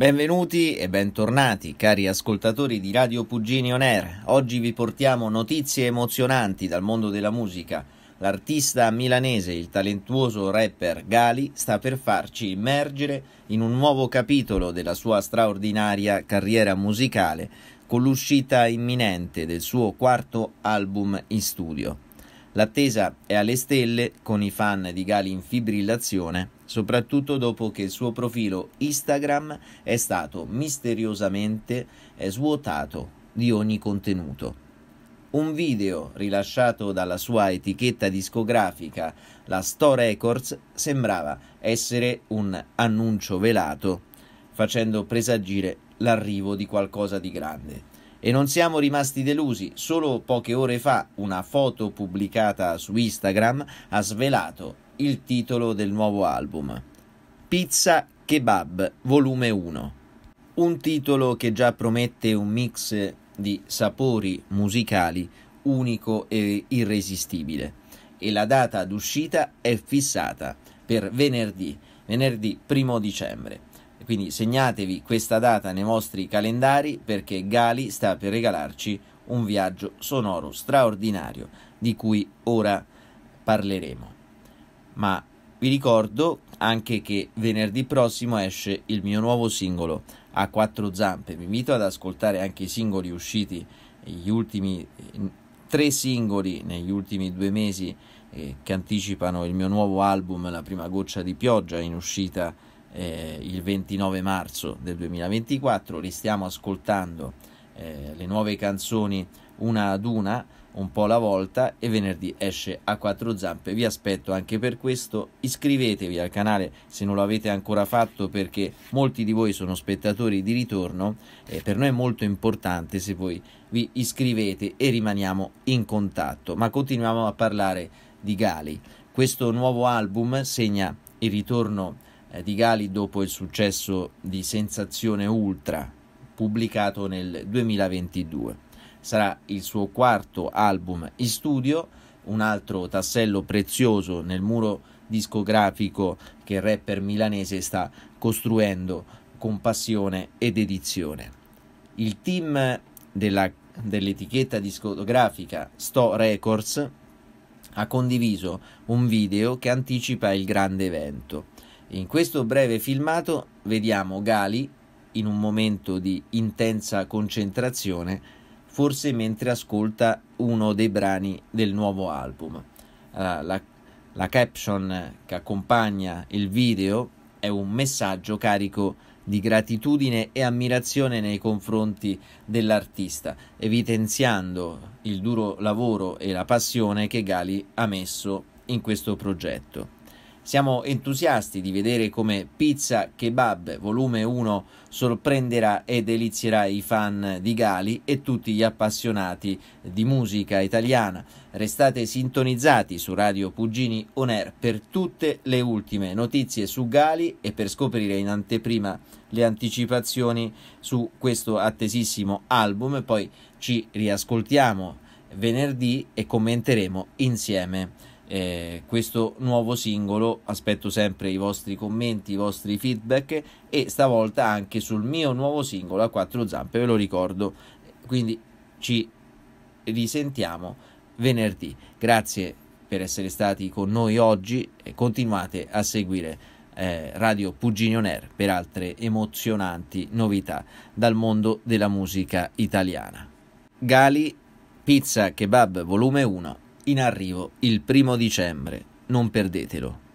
Benvenuti e bentornati cari ascoltatori di Radio Pugini On Air. Oggi vi portiamo notizie emozionanti dal mondo della musica. L'artista milanese, il talentuoso rapper Gali, sta per farci immergere in un nuovo capitolo della sua straordinaria carriera musicale con l'uscita imminente del suo quarto album in studio. L'attesa è alle stelle con i fan di Gali in fibrillazione soprattutto dopo che il suo profilo Instagram è stato misteriosamente eh, svuotato di ogni contenuto. Un video rilasciato dalla sua etichetta discografica, la Store Records, sembrava essere un annuncio velato, facendo presagire l'arrivo di qualcosa di grande. E non siamo rimasti delusi, solo poche ore fa una foto pubblicata su Instagram ha svelato il titolo del nuovo album, Pizza Kebab Volume 1, un titolo che già promette un mix di sapori musicali unico e irresistibile e la data d'uscita è fissata per venerdì, venerdì 1 dicembre. Quindi segnatevi questa data nei vostri calendari perché Gali sta per regalarci un viaggio sonoro straordinario di cui ora parleremo ma vi ricordo anche che venerdì prossimo esce il mio nuovo singolo a quattro zampe. Vi invito ad ascoltare anche i singoli usciti, gli ultimi tre singoli negli ultimi due mesi eh, che anticipano il mio nuovo album La prima goccia di pioggia in uscita eh, il 29 marzo del 2024. Li stiamo ascoltando eh, le nuove canzoni una ad una, un po' alla volta e venerdì esce a quattro zampe. Vi aspetto anche per questo, iscrivetevi al canale se non lo avete ancora fatto perché molti di voi sono spettatori di ritorno e per noi è molto importante se voi vi iscrivete e rimaniamo in contatto. Ma continuiamo a parlare di Gali. Questo nuovo album segna il ritorno eh, di Gali dopo il successo di Sensazione Ultra pubblicato nel 2022 sarà il suo quarto album in studio, un altro tassello prezioso nel muro discografico che il rapper milanese sta costruendo con passione ed edizione. Il team della, dell'etichetta discografica Sto Records ha condiviso un video che anticipa il grande evento. In questo breve filmato vediamo Gali in un momento di intensa concentrazione forse mentre ascolta uno dei brani del nuovo album. La, eh, la, la caption che accompagna il video è un messaggio carico di gratitudine e ammirazione nei confronti dell'artista, evidenziando il duro lavoro e la passione che Gali ha messo in questo progetto. Siamo entusiasti di vedere come Pizza Kebab Volume 1 sorprenderà e delizierà i fan di Gali e tutti gli appassionati di musica italiana. Restate sintonizzati su Radio Pugini On Air per tutte le ultime notizie su Gali e per scoprire in anteprima le anticipazioni su questo attesissimo album. Poi ci riascoltiamo venerdì e commenteremo insieme eh, questo nuovo singolo. Aspetto sempre i vostri commenti, i vostri feedback e stavolta anche sul mio nuovo singolo a quattro zampe, ve lo ricordo. Quindi ci risentiamo venerdì. Grazie per essere stati con noi oggi e continuate a seguire eh, Radio Puginion Air per altre emozionanti novità dal mondo della musica italiana. Gali, pizza, kebab, volume 1 in arrivo il primo dicembre. Non perdetelo.